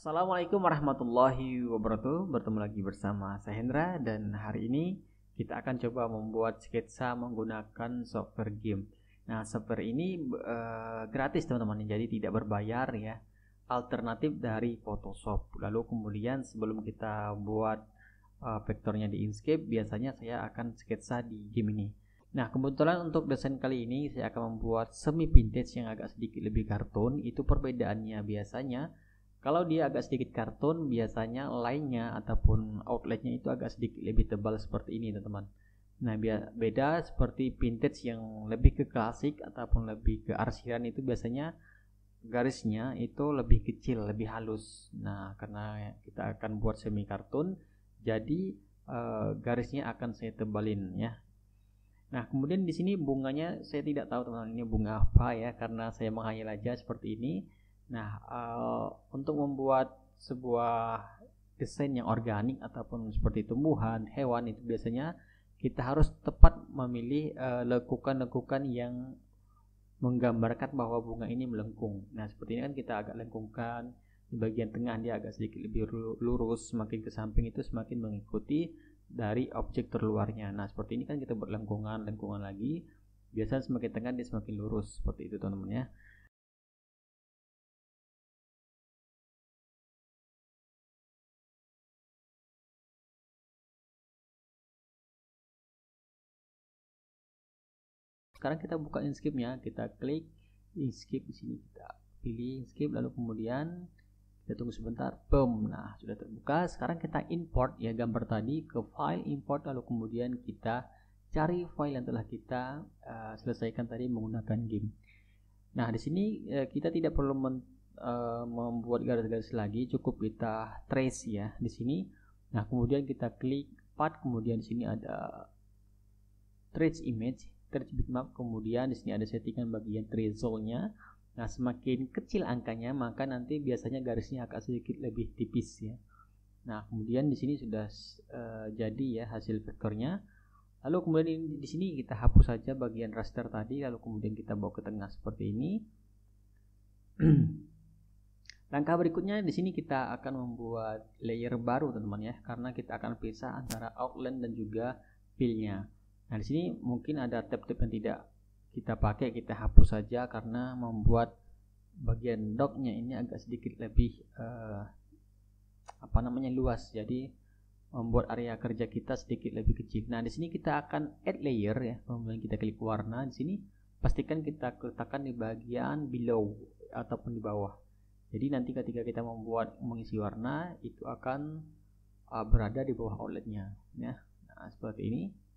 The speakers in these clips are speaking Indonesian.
Assalamualaikum warahmatullahi wabarakatuh. Bertemu lagi bersama saya Hendra dan hari ini kita akan coba membuat sketsa menggunakan software game. Nah, software ini e, gratis teman-teman, jadi tidak berbayar ya. Alternatif dari Photoshop. Lalu kemudian sebelum kita buat e, vektornya di Inkscape, biasanya saya akan sketsa di game ini. Nah, kebetulan untuk desain kali ini saya akan membuat semi vintage yang agak sedikit lebih kartun. Itu perbedaannya biasanya kalau dia agak sedikit kartun, biasanya lainnya ataupun outletnya itu agak sedikit lebih tebal seperti ini, teman-teman. Nah, beda seperti vintage yang lebih ke klasik ataupun lebih ke arsiran itu biasanya garisnya itu lebih kecil, lebih halus. Nah, karena kita akan buat semi kartun, jadi e, garisnya akan saya tebalin ya. Nah, kemudian di sini bunganya saya tidak tahu teman-teman ini bunga apa ya karena saya menghayal aja seperti ini. Nah, uh, untuk membuat sebuah desain yang organik ataupun seperti tumbuhan, hewan itu biasanya kita harus tepat memilih eh, lekukan-lekukan yang menggambarkan bahwa bunga ini melengkung. Nah, seperti ini kan kita agak lengkungkan di bagian tengah dia agak sedikit lebih lurus, semakin ke samping itu semakin mengikuti dari objek terluarnya. Nah, seperti ini kan kita buat lengkungan, lengkungan lagi. Biasanya semakin tengah dia semakin lurus seperti itu teman-teman ya. sekarang kita buka Inkscape-nya kita klik Inkscape di sini kita pilih Inkscape lalu kemudian kita tunggu sebentar boom nah sudah terbuka sekarang kita import ya gambar tadi ke file import lalu kemudian kita cari file yang telah kita uh, selesaikan tadi menggunakan game nah di sini uh, kita tidak perlu men, uh, membuat garis-garis lagi cukup kita trace ya di sini nah kemudian kita klik part kemudian di sini ada trace image Text bitmap kemudian di sini ada settingan bagian thresholdnya nah semakin kecil angkanya maka nanti biasanya garisnya agak sedikit lebih tipis ya nah kemudian di sini sudah uh, jadi ya hasil vektornya lalu kemudian di, sini kita hapus saja bagian raster tadi lalu kemudian kita bawa ke tengah seperti ini Langkah berikutnya di sini kita akan membuat layer baru teman-teman ya karena kita akan pisah antara outline dan juga fill-nya. Nah, di sini mungkin ada tab-tab yang tidak kita pakai, kita hapus saja karena membuat bagian docknya ini agak sedikit lebih uh, apa namanya luas. Jadi membuat area kerja kita sedikit lebih kecil. Nah, di sini kita akan add layer ya. Kemudian kita klik warna di sini pastikan kita letakkan di bagian below ataupun di bawah. Jadi nanti ketika kita membuat mengisi warna itu akan uh, berada di bawah outletnya ya. Nah, seperti ini.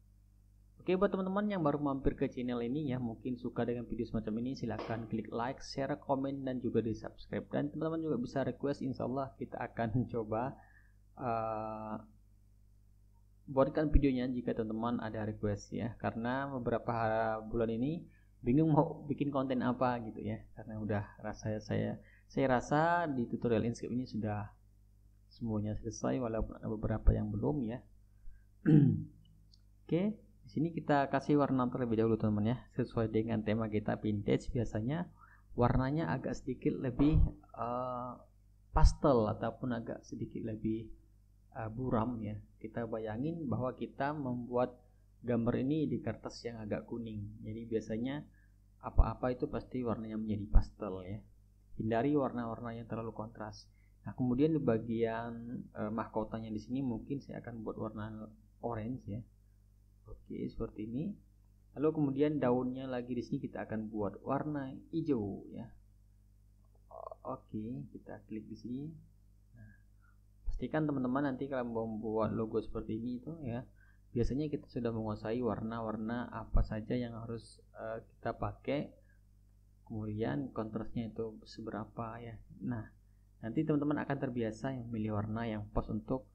Oke buat teman-teman yang baru mampir ke channel ini ya mungkin suka dengan video semacam ini silahkan klik like, share, komen dan juga di subscribe dan teman-teman juga bisa request insyaallah kita akan coba uh, buatkan videonya jika teman-teman ada request ya karena beberapa bulan ini bingung mau bikin konten apa gitu ya karena udah rasa saya saya rasa di tutorial inscape ini sudah semuanya selesai walaupun ada beberapa yang belum ya oke okay di sini kita kasih warna terlebih dahulu teman-teman ya. Sesuai dengan tema kita vintage biasanya warnanya agak sedikit lebih uh, pastel ataupun agak sedikit lebih uh, buram ya. Kita bayangin bahwa kita membuat gambar ini di kertas yang agak kuning. Jadi biasanya apa-apa itu pasti warnanya menjadi pastel ya. Hindari warna-warna yang terlalu kontras. Nah, kemudian di bagian e, mahkotanya di sini mungkin saya akan buat warna orange ya. Oke, seperti ini. Lalu kemudian daunnya lagi di sini kita akan buat warna hijau ya. Oke, kita klik di sini. Nah, pastikan teman-teman nanti kalau mau membuat logo seperti ini itu ya, biasanya kita sudah menguasai warna-warna apa saja yang harus uh, kita pakai. Kemudian kontrasnya itu seberapa ya. Nah, nanti teman-teman akan terbiasa yang memilih warna yang pas untuk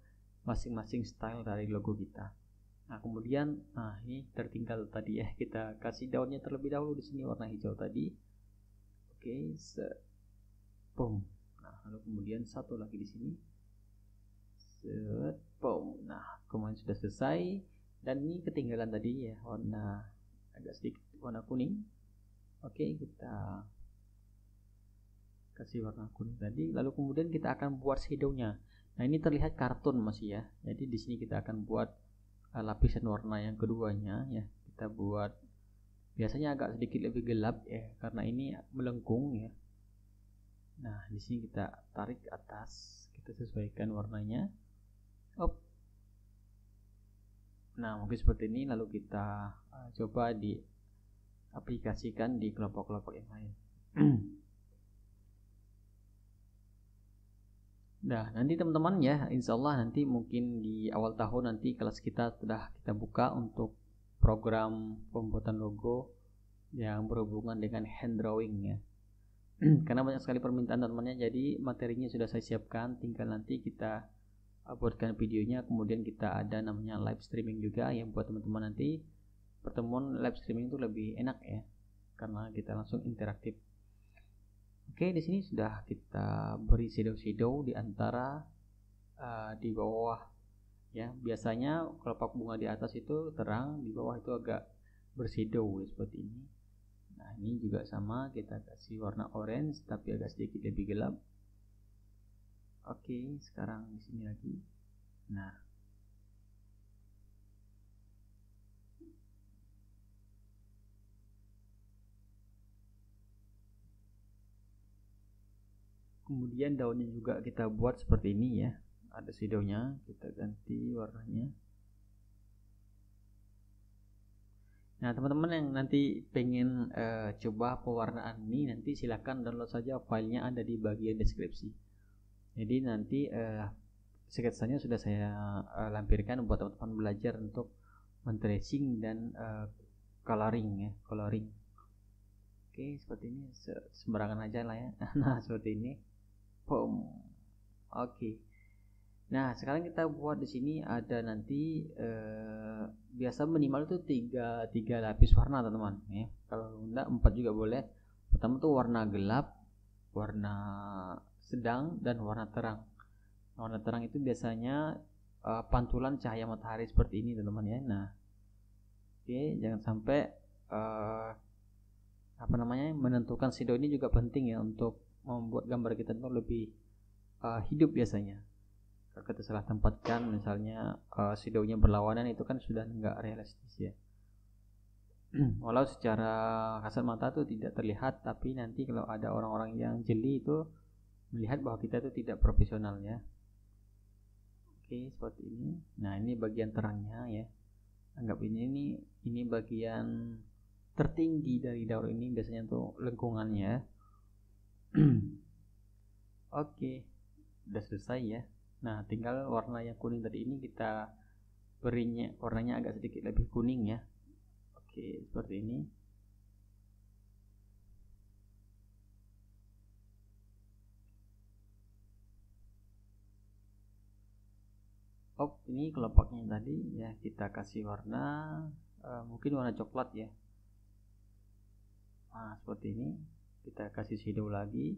masing-masing style dari logo kita. Nah, kemudian nah ini tertinggal tadi ya. Kita kasih daunnya terlebih dahulu di sini warna hijau tadi. Oke, se pom. Nah, lalu kemudian satu lagi di sini. Set pom. Nah, kemudian sudah selesai dan ini ketinggalan tadi ya warna agak sedikit warna kuning. Oke, kita kasih warna kuning tadi lalu kemudian kita akan buat shadownya nah ini terlihat kartun masih ya jadi di sini kita akan buat Eh, lapisan warna yang keduanya ya kita buat biasanya agak sedikit lebih gelap ya karena ini melengkung ya nah di sini kita tarik ke atas kita sesuaikan warnanya up nah mungkin seperti ini lalu kita uh, coba di aplikasikan di kelompok-kelompok yang lain Nah, nanti teman-teman ya, insya Allah nanti mungkin di awal tahun nanti kelas kita sudah kita buka untuk program pembuatan logo yang berhubungan dengan hand drawing ya. Karena banyak sekali permintaan teman-temannya, jadi materinya sudah saya siapkan, tinggal nanti kita uploadkan videonya, kemudian kita ada namanya live streaming juga yang buat teman-teman nanti pertemuan live streaming itu lebih enak ya, karena kita langsung interaktif. Oke, di sini sudah kita beri shadow-shadow di antara uh, di bawah ya. Biasanya kelopak bunga di atas itu terang, di bawah itu agak bershadow seperti ini. Nah, ini juga sama kita kasih warna orange tapi agak sedikit lebih gelap. Oke, sekarang di sini lagi. Nah, kemudian daunnya juga kita buat seperti ini ya ada sidonya kita ganti warnanya nah teman-teman yang nanti pengen uh, coba pewarnaan ini nanti silahkan download saja filenya ada di bagian deskripsi jadi nanti uh, eh, sketsanya sudah saya uh, lampirkan buat teman-teman belajar untuk mentracing dan uh, coloring ya coloring oke seperti ini sembarangan aja lah ya nah seperti ini Oke. Okay. Nah, sekarang kita buat di sini ada nanti eh, biasa minimal itu tiga, tiga lapis warna, teman-teman. Ya. Kalau enggak empat juga boleh. Pertama tuh warna gelap, warna sedang, dan warna terang. Nah, warna terang itu biasanya eh, pantulan cahaya matahari seperti ini, teman-teman ya. Nah, oke, okay, jangan sampai eh, apa namanya menentukan sido ini juga penting ya untuk membuat gambar kita itu lebih uh, hidup biasanya kalau kita salah tempatkan misalnya uh, eh, daunnya berlawanan itu kan sudah nggak realistis ya walau secara kasat mata itu tidak terlihat tapi nanti kalau ada orang-orang yang jeli itu melihat bahwa kita itu tidak profesional ya oke seperti ini nah ini bagian terangnya ya anggap ini ini ini bagian tertinggi dari daur ini biasanya tuh lengkungannya Oke, udah selesai ya. Nah, tinggal warna yang kuning tadi ini kita berinya warnanya agak sedikit lebih kuning ya. Oke, seperti ini. Oh, ini kelopaknya tadi ya kita kasih warna uh, mungkin warna coklat ya. Nah, seperti ini kita kasih shadow lagi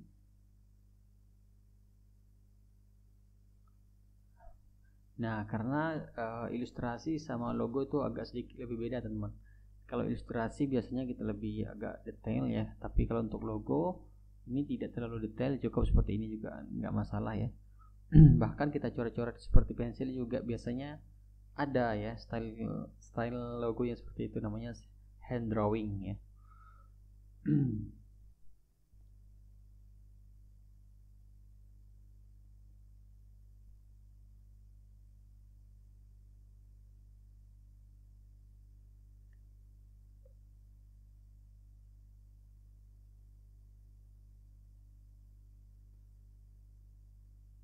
nah karena uh, ilustrasi sama logo itu agak sedikit lebih beda teman-teman kalau ilustrasi biasanya kita lebih agak detail ya tapi kalau untuk logo ini tidak terlalu detail cukup seperti ini juga nggak masalah ya bahkan kita coret-coret seperti pensil juga biasanya ada ya style style logo yang seperti itu namanya hand drawing ya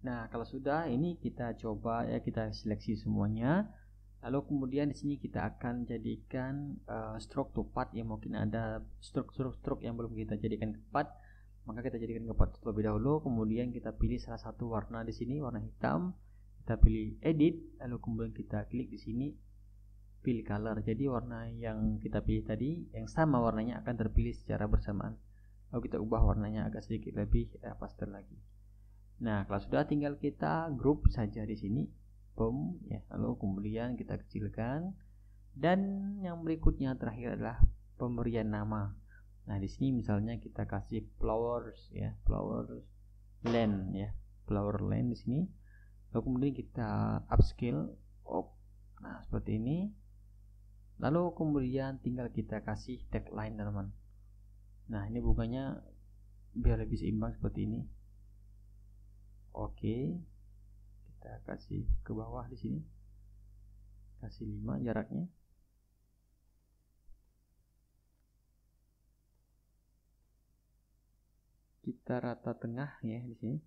Nah, kalau sudah ini kita coba ya kita seleksi semuanya. Lalu kemudian di sini kita akan jadikan uh, stroke to part yang mungkin ada stroke-stroke yang belum kita jadikan ke part. Maka kita jadikan ke part terlebih dahulu, kemudian kita pilih salah satu warna di sini, warna hitam. Kita pilih edit, lalu kemudian kita klik di sini pilih color. Jadi warna yang kita pilih tadi yang sama warnanya akan terpilih secara bersamaan. Lalu kita ubah warnanya agak sedikit lebih eh, pastel lagi. Nah, kalau sudah tinggal kita grup saja di sini. Boom, ya. Lalu kemudian kita kecilkan. Dan yang berikutnya terakhir adalah pemberian nama. Nah, di sini misalnya kita kasih flowers ya, flowers land ya, flower land di sini. Lalu kemudian kita upscale oh, Nah, seperti ini. Lalu kemudian tinggal kita kasih tagline teman-teman. Nah, ini bukannya biar lebih seimbang seperti ini Oke. Kita kasih ke bawah di sini. Kasih 5 jaraknya. Kita rata tengah ya di sini.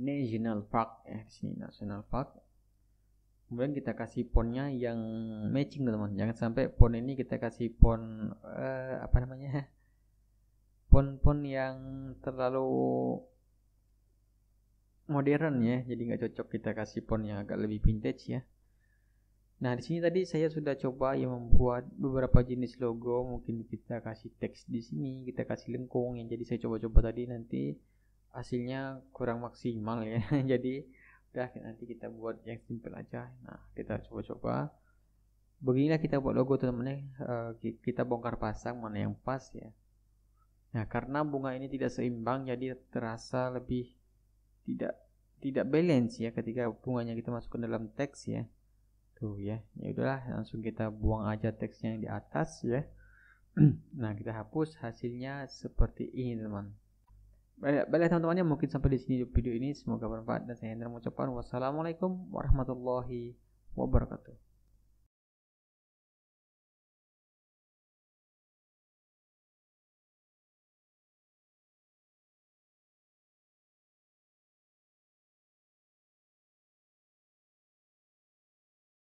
National Park ya di sini National Park kemudian kita kasih fontnya yang matching teman-teman jangan sampai font ini kita kasih font uh, eh, apa namanya font-font yang terlalu modern ya hmm. jadi nggak cocok kita kasih font yang agak lebih vintage ya nah di sini tadi saya sudah coba yang membuat beberapa jenis logo mungkin kita kasih teks di sini kita kasih lengkung yang jadi saya coba-coba tadi nanti hasilnya kurang maksimal ya jadi udah nanti kita buat yang simple aja nah kita coba-coba beginilah kita buat logo teman-teman uh, kita bongkar pasang mana yang pas ya nah karena bunga ini tidak seimbang jadi terasa lebih tidak tidak balance ya ketika bunganya kita masukkan dalam teks ya tuh ya ya udahlah langsung kita buang aja teksnya yang di atas ya nah kita hapus hasilnya seperti ini teman Baiklah teman-teman mungkin sampai di sini video ini semoga bermanfaat dan saya Hendra mengucapkan wassalamualaikum warahmatullahi wabarakatuh.